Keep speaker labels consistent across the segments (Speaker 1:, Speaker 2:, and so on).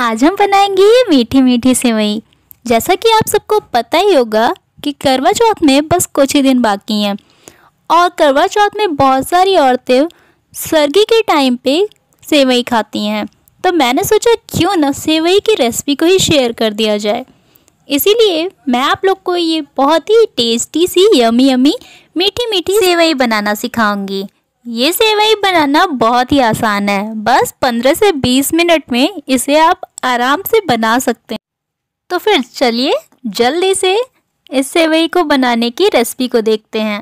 Speaker 1: आज हम बनाएंगे मीठी मीठी सेवई जैसा कि आप सबको पता ही होगा कि करवा चौथ में बस कुछ ही दिन बाकी हैं और करवा चौथ में बहुत सारी औरतें सर्गी के टाइम पे सेवई खाती हैं तो मैंने सोचा क्यों ना सेवई की रेसिपी को ही शेयर कर दिया जाए इसीलिए मैं आप लोग को ये बहुत ही टेस्टी सी यमी यमी मीठी मीठी सेवई बनाना सिखाऊंगी ये सेवई बनाना बहुत ही आसान है बस 15 से 20 मिनट में इसे आप आराम से बना सकते हैं तो फिर चलिए जल्दी से इस सेवई को बनाने की रेसिपी को देखते हैं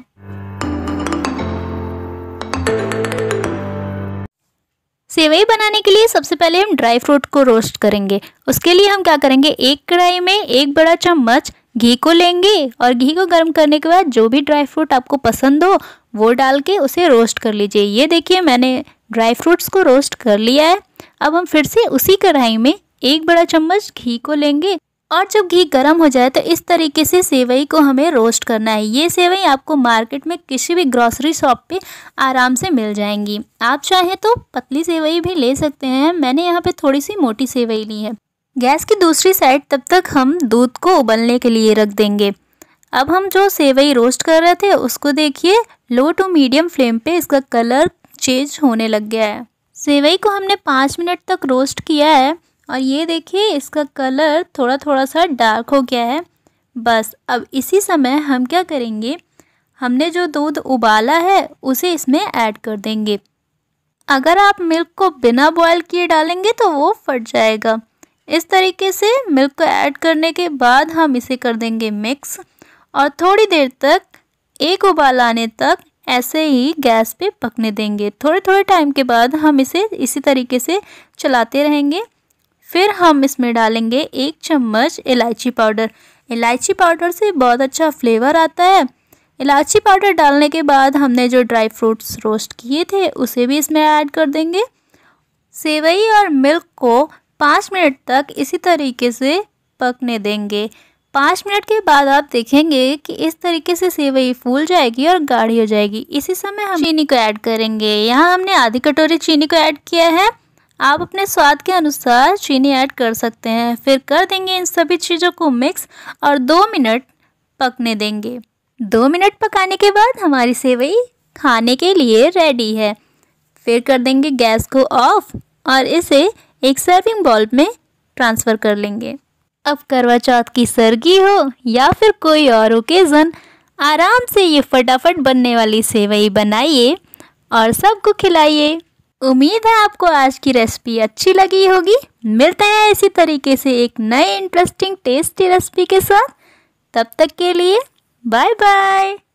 Speaker 1: सेवई बनाने के लिए सबसे पहले हम ड्राई फ्रूट को रोस्ट करेंगे उसके लिए हम क्या करेंगे एक कढ़ाई में एक बड़ा चम्मच घी को लेंगे और घी को गर्म करने के बाद जो भी ड्राई फ्रूट आपको पसंद हो वो डाल के उसे रोस्ट कर लीजिए ये देखिए मैंने ड्राई फ्रूट्स को रोस्ट कर लिया है अब हम फिर से उसी कढ़ाई में एक बड़ा चम्मच घी को लेंगे और जब घी गर्म हो जाए तो इस तरीके से सेवई को हमें रोस्ट करना है ये सेवई आपको मार्केट में किसी भी ग्रॉसरी शॉप पे आराम से मिल जाएंगी आप चाहें तो पतली सेवई भी ले सकते हैं मैंने यहाँ पे थोड़ी सी मोटी सेवई ली है गैस की दूसरी साइड तब तक हम दूध को उबलने के लिए रख देंगे अब हम जो सेवई रोस्ट कर रहे थे उसको देखिए लो टू मीडियम फ्लेम पे इसका कलर चेंज होने लग गया है सेवई को हमने पाँच मिनट तक रोस्ट किया है और ये देखिए इसका कलर थोड़ा थोड़ा सा डार्क हो गया है बस अब इसी समय हम क्या करेंगे हमने जो दूध उबाला है उसे इसमें ऐड कर देंगे अगर आप मिल्क को बिना बॉयल किए डालेंगे तो वो फट जाएगा इस तरीके से मिल्क को ऐड करने के बाद हम इसे कर देंगे मिक्स और थोड़ी देर तक एक उबाल आने तक ऐसे ही गैस पे पकने देंगे थोड़े थोड़े टाइम के बाद हम इसे इसी तरीके से चलाते रहेंगे फिर हम इसमें डालेंगे एक चम्मच इलायची पाउडर इलायची पाउडर से बहुत अच्छा फ्लेवर आता है इलायची पाउडर डालने के बाद हमने जो ड्राई फ्रूट्स रोस्ट किए थे उसे भी इसमें ऐड कर देंगे सेवई और मिल्क को पाँच मिनट तक इसी तरीके से पकने देंगे पाँच मिनट के बाद आप देखेंगे कि इस तरीके से सेवई फूल जाएगी और गाढ़ी हो जाएगी इसी समय हम चीनी को ऐड करेंगे यहाँ हमने आधी कटोरी चीनी को ऐड किया है आप अपने स्वाद के अनुसार चीनी ऐड कर सकते हैं फिर कर देंगे इन सभी चीज़ों को मिक्स और दो मिनट पकने देंगे दो मिनट पकाने के बाद हमारी सेवई खाने के लिए रेडी है फिर कर देंगे गैस को ऑफ और इसे एक सर्विंग बॉल में ट्रांसफ़र कर लेंगे अब करवा चौथ की सरगी हो या फिर कोई और ओकेज़न आराम से ये फटाफट बनने वाली सेवई बनाइए और सबको खिलाइए उम्मीद है आपको आज की रेसिपी अच्छी लगी होगी मिलते हैं इसी तरीके से एक नए इंटरेस्टिंग टेस्टी रेसिपी के साथ तब तक के लिए बाय बाय